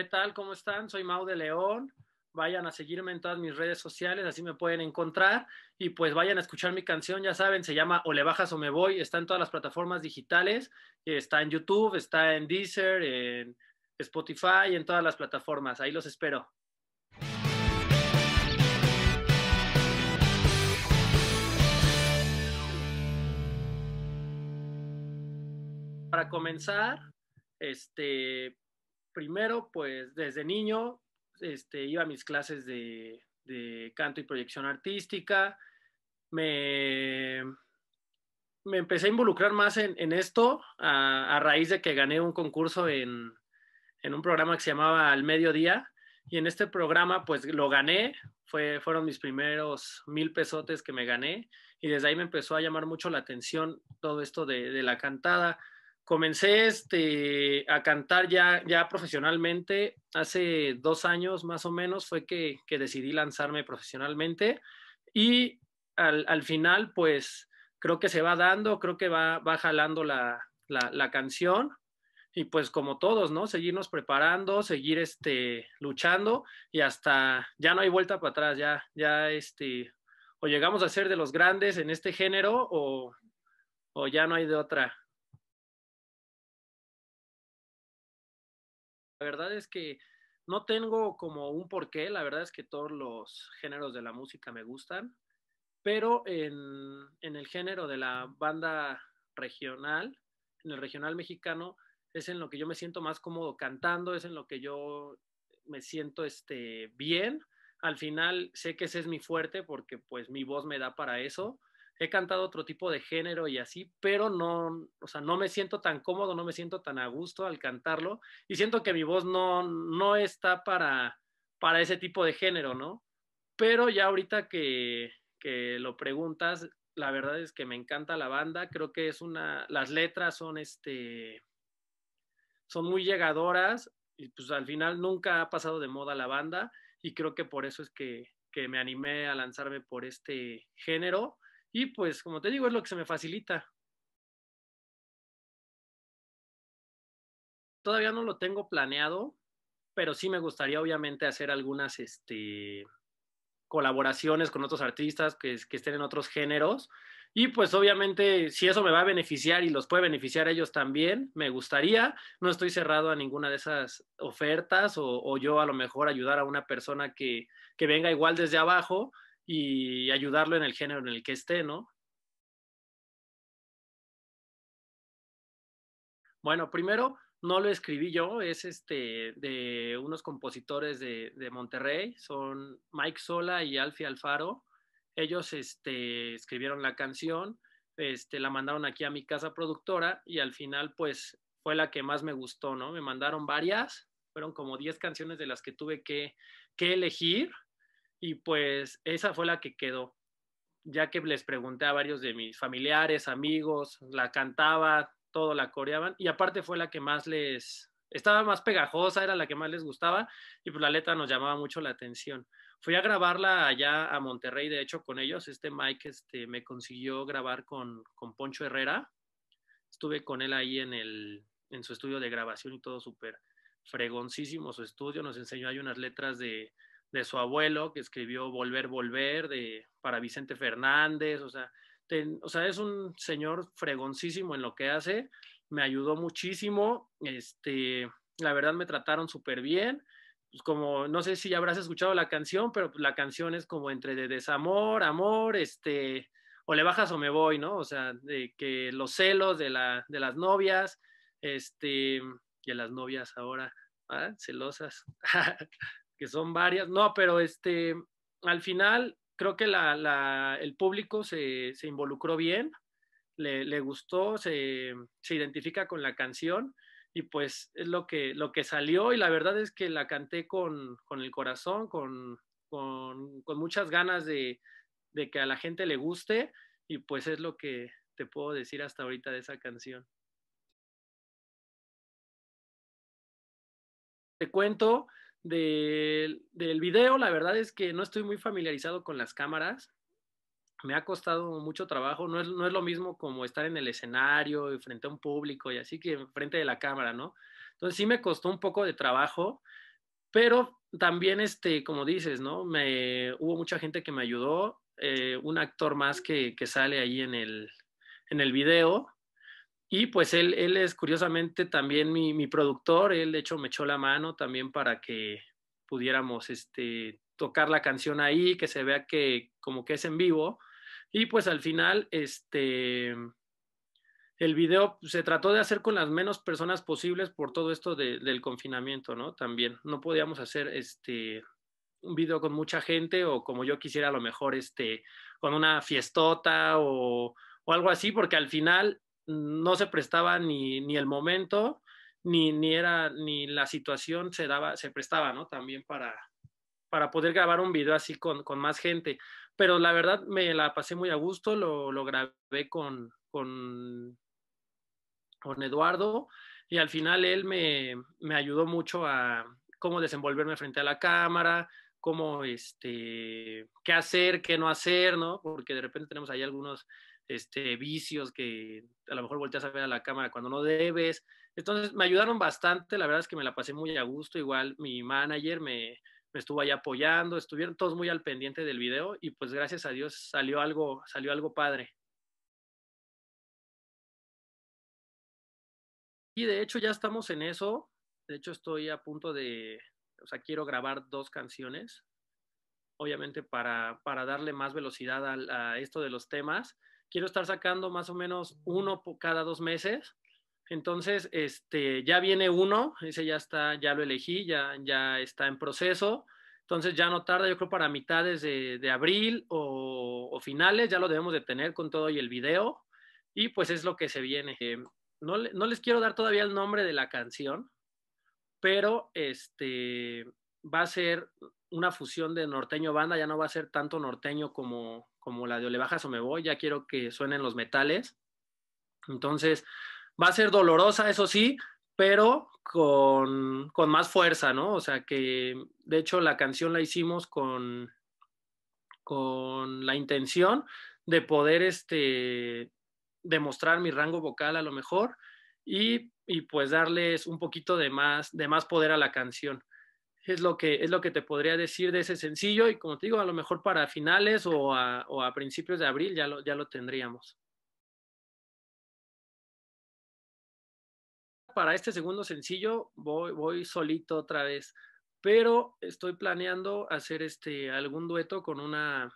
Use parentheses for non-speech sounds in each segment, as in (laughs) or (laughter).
¿Qué tal? ¿Cómo están? Soy Mau de León. Vayan a seguirme en todas mis redes sociales, así me pueden encontrar. Y pues vayan a escuchar mi canción, ya saben, se llama O le bajas o me voy. Está en todas las plataformas digitales. Está en YouTube, está en Deezer, en Spotify, en todas las plataformas. Ahí los espero. Para comenzar, este, primero, pues desde niño este, iba a mis clases de, canto y proyección artística. Me, me empecé a involucrar más en, esto a, raíz de que gané un concurso en, en, un programa que se llamaba Al Mediodía. Y en este programa, pues lo gané. Fue, fueron mis primeros mil pesotes que me gané. Y desde ahí me empezó a llamar mucho la atención todo esto de la cantada comencé este, a cantar ya, ya profesionalmente. Hace dos años más o menos fue que, decidí lanzarme profesionalmente y al, al, final pues creo que se va dando, creo que va, va jalando la, canción y pues como todos, ¿no? Seguirnos preparando, seguir este, luchando y hasta ya no hay vuelta para atrás, ya, ya este, o llegamos a ser de los grandes en este género o, o ya no hay de otra. La verdad es que no tengo como un porqué, la verdad es que todos los géneros de la música me gustan, pero en, en el género de la banda regional, en el regional mexicano, es en lo que yo me siento más cómodo cantando, es en lo que yo me siento este, bien. Al final sé que ese es mi fuerte porque pues mi voz me da para eso he cantado otro tipo de género y así, pero no, o sea, no me siento tan cómodo, no me siento tan a gusto al cantarlo y siento que mi voz no, no está para, para ese tipo de género, ¿no? Pero ya ahorita que, que lo preguntas, la verdad es que me encanta la banda, creo que es una, las letras son este, son muy llegadoras y pues al final nunca ha pasado de moda la banda y creo que por eso es que, que me animé a lanzarme por este género y pues, como te digo, es lo que se me facilita. Todavía no lo tengo planeado, pero sí me gustaría obviamente hacer algunas este, colaboraciones con otros artistas que, que estén en otros géneros. Y pues obviamente si eso me va a beneficiar y los puede beneficiar a ellos también, me gustaría. No estoy cerrado a ninguna de esas ofertas o, o yo a lo mejor ayudar a una persona que, que venga igual desde abajo y ayudarlo en el género en el que esté, ¿no? Bueno, primero no lo escribí yo, es este de unos compositores de, Monterrey, son Mike Sola y Alfie Alfaro. Ellos este, escribieron la canción, este, la mandaron aquí a mi casa productora y al final pues fue la que más me gustó, ¿no? Me mandaron varias, fueron como 10 canciones de las que tuve que, que elegir y pues esa fue la que quedó, ya que les pregunté a varios de mis familiares, amigos, la cantaba, todo la coreaban y aparte fue la que más les estaba más pegajosa, era la que más les gustaba y pues la letra nos llamaba mucho la atención. Fui a grabarla allá a Monterrey, de hecho, con ellos. Este Mike este, me consiguió grabar con, con Poncho Herrera. Estuve con él ahí en, el, en su estudio de grabación y todo súper fregoncísimo su estudio. Nos enseñó ahí unas letras de, de su abuelo que escribió Volver, Volver de, para Vicente Fernández, o sea, o sea, es un señor fregoncísimo en lo que hace, me ayudó muchísimo, este, la verdad me trataron súper bien, pues, como, no sé si habrás escuchado la canción, pero pues, la canción es como entre de desamor, amor, este, o le bajas o me voy, ¿no? O sea, de que los celos de, la, de las novias, este, y las novias ahora, ah, celosas. (laughs) que son varias. No, pero este, al final creo que la, la, el público se, se involucró bien, le, le gustó, se, se, identifica con la canción y pues es lo que, lo que salió y la verdad es que la canté con, con el corazón, con, con, con muchas ganas de, de, que a la gente le guste y pues es lo que te puedo decir hasta ahorita de esa canción. Te cuento del video, la verdad es que no estoy muy familiarizado con las cámaras. Me ha costado mucho trabajo, no es, lo mismo como estar en el escenario y frente a un público y así que frente de la cámara, ¿no? Entonces sí me costó un poco de trabajo, pero también, este, como dices, ¿no? Me, hubo mucha gente que me ayudó, eh, un actor más que, sale ahí en en el video, y pues él, él es curiosamente también mi, productor, él de hecho me echó la mano también para que pudiéramos este, tocar la canción ahí, que se vea que como que es en vivo. Y pues al final, este, el video se trató de hacer con las menos personas posibles por todo esto del confinamiento, ¿no? También no podíamos hacer este un video con mucha gente o como yo quisiera a lo mejor este con una fiestota o algo así porque al final no se prestaba ni, ni el momento, ni, era, ni la situación se daba, se prestaba, ¿no? También para, para poder grabar un video así con, con más gente. Pero la verdad me la pasé muy a gusto, lo, lo grabé con, con, con Eduardo y al final él me, me ayudó mucho a cómo desenvolverme frente a la cámara, cómo, este, qué hacer, qué no hacer, ¿no? Porque de repente tenemos ahí algunos este, vicios que a lo mejor volteas a ver a la cámara cuando no debes. Entonces me ayudaron bastante, la verdad es que me la pasé muy a gusto, igual mi manager me, me estuvo ahí apoyando, estuvieron todos muy al pendiente del video y pues gracias a Dios salió algo, salió algo padre. Y de hecho ya estamos en eso, de hecho estoy a punto de, o sea, quiero grabar dos canciones, obviamente para, para darle más velocidad a esto de los temas quiero estar sacando más o menos uno cada dos meses. Entonces, este, ya viene uno, ese ya está, ya lo elegí, ya, ya está en proceso. Entonces ya no tarda, yo creo para mitades de, abril o, finales, ya lo debemos de tener con todo y el video. Y pues es lo que se viene. Eh, no, no, les quiero dar todavía el nombre de la canción, pero este va a ser una fusión de norteño banda, ya no va a ser tanto norteño como, como la de o o me voy, ya quiero que suenen los metales. Entonces, va a ser dolorosa, eso sí, pero con, con, más fuerza, ¿no? O sea que, de hecho, la canción la hicimos con, con la intención de poder este, demostrar mi rango vocal a lo mejor y, y pues darles un poquito de más, de más poder a la canción es lo que es lo que te podría decir de ese sencillo y como te digo, a lo mejor para finales o a, o a principios de abril ya lo, ya lo tendríamos. Para este segundo sencillo voy, voy solito otra vez, pero estoy planeando hacer este algún dueto con una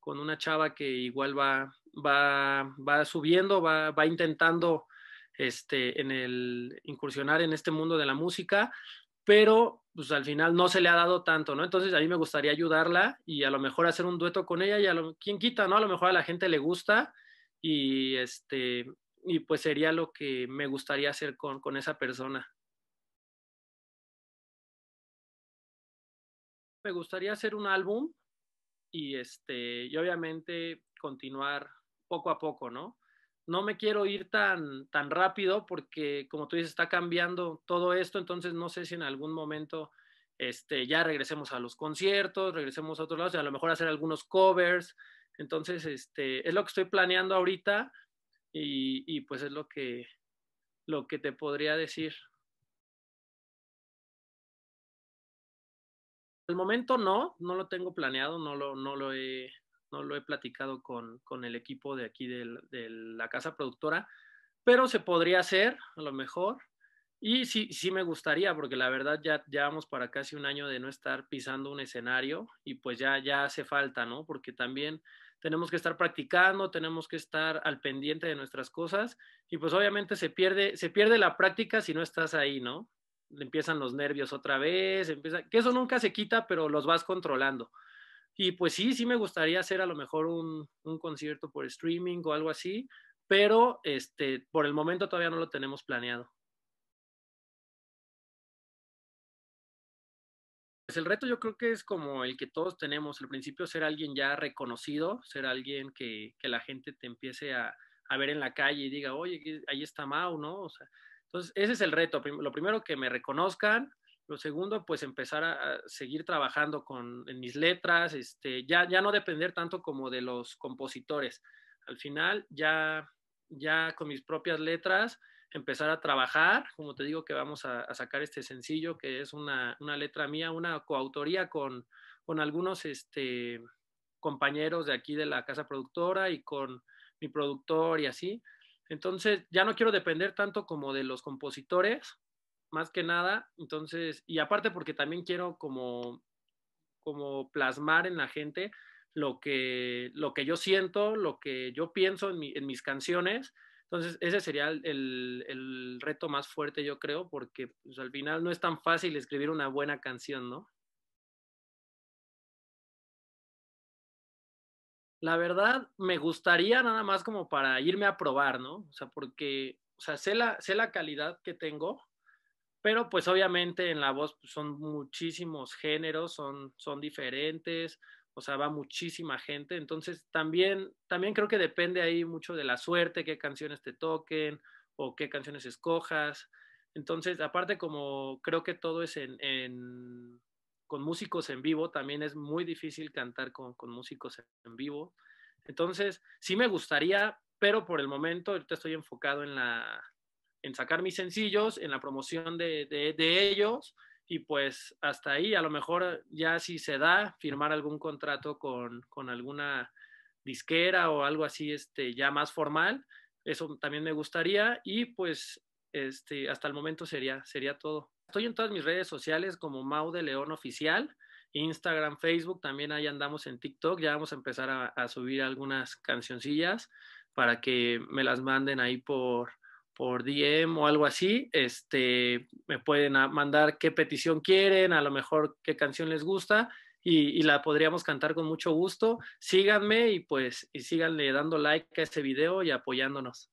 con una chava que igual va va, va subiendo, va, va intentando este en el incursionar en este mundo de la música pero pues al final no se le ha dado tanto, ¿no? Entonces a mí me gustaría ayudarla y a lo mejor hacer un dueto con ella y a lo, quien quita, ¿no? A lo mejor a la gente le gusta y este, y pues sería lo que me gustaría hacer con, con esa persona. Me gustaría hacer un álbum y este, y obviamente continuar poco a poco, ¿no? no me quiero ir tan, tan rápido porque, como tú dices, está cambiando todo esto, entonces no sé si en algún momento este, ya regresemos a los conciertos, regresemos a otros lados, y a lo mejor hacer algunos covers. Entonces, este, es lo que estoy planeando ahorita y, y pues es lo que, lo que te podría decir. Al momento no, no lo tengo planeado, no lo, no lo he no lo he platicado con, el equipo de aquí de, la casa productora, pero se podría hacer a lo mejor. Y sí, sí me gustaría, porque la verdad ya llevamos para casi un año de no estar pisando un escenario y pues ya, ya hace falta, ¿no? Porque también tenemos que estar practicando, tenemos que estar al pendiente de nuestras cosas y pues obviamente se pierde, se pierde la práctica si no estás ahí, ¿no? Empiezan los nervios otra vez, empieza, que eso nunca se quita, pero los vas controlando. Y pues sí, sí me gustaría hacer a lo mejor un, un concierto por streaming o algo así, pero este, por el momento todavía no lo tenemos planeado. Pues el reto yo creo que es como el que todos tenemos, al principio ser alguien ya reconocido, ser alguien que, que la gente te empiece a, a, ver en la calle y diga, oye, ahí está Mau, ¿no? O sea, entonces, ese es el reto, lo primero que me reconozcan, lo segundo, pues empezar a, seguir trabajando con, mis letras, este, ya, ya no depender tanto como de los compositores. Al final, ya, ya con mis propias letras, empezar a trabajar, como te digo que vamos a, a sacar este sencillo, que es una, una letra mía, una coautoría con, con algunos este, compañeros de aquí de la casa productora y con mi productor y así. Entonces, ya no quiero depender tanto como de los compositores, más que nada. Entonces, y aparte porque también quiero como, como plasmar en la gente lo que, lo que yo siento, lo que yo pienso en, mis canciones. Entonces, ese sería el, el, reto más fuerte, yo creo, porque pues, al final no es tan fácil escribir una buena canción, ¿no? La verdad, me gustaría nada más como para irme a probar, ¿no? O sea, porque, o sea, sé la, sé la calidad que tengo, pero pues obviamente en la voz pues, son muchísimos géneros, son, son diferentes, o sea, va muchísima gente, entonces también, también creo que depende ahí mucho de la suerte, qué canciones te toquen o qué canciones escojas. Entonces, aparte como creo que todo es en, con músicos en vivo, también es muy difícil cantar con, con músicos en vivo. Entonces, sí me gustaría, pero por el momento ahorita estoy enfocado en la, en sacar mis sencillos, en la promoción de, ellos y pues hasta ahí, a lo mejor ya si se da, firmar algún contrato con, alguna disquera o algo así, este, ya más formal, eso también me gustaría y pues este, hasta el momento sería, sería todo. Estoy en todas mis redes sociales como Mau de León Oficial, Instagram, Facebook, también ahí andamos en TikTok, ya vamos a empezar a, a subir algunas cancioncillas para que me las manden ahí por, por DM o algo así, este, me pueden mandar qué petición quieren, a lo mejor qué canción les gusta y, la podríamos cantar con mucho gusto. Síganme y pues y síganle dando like a ese video y apoyándonos.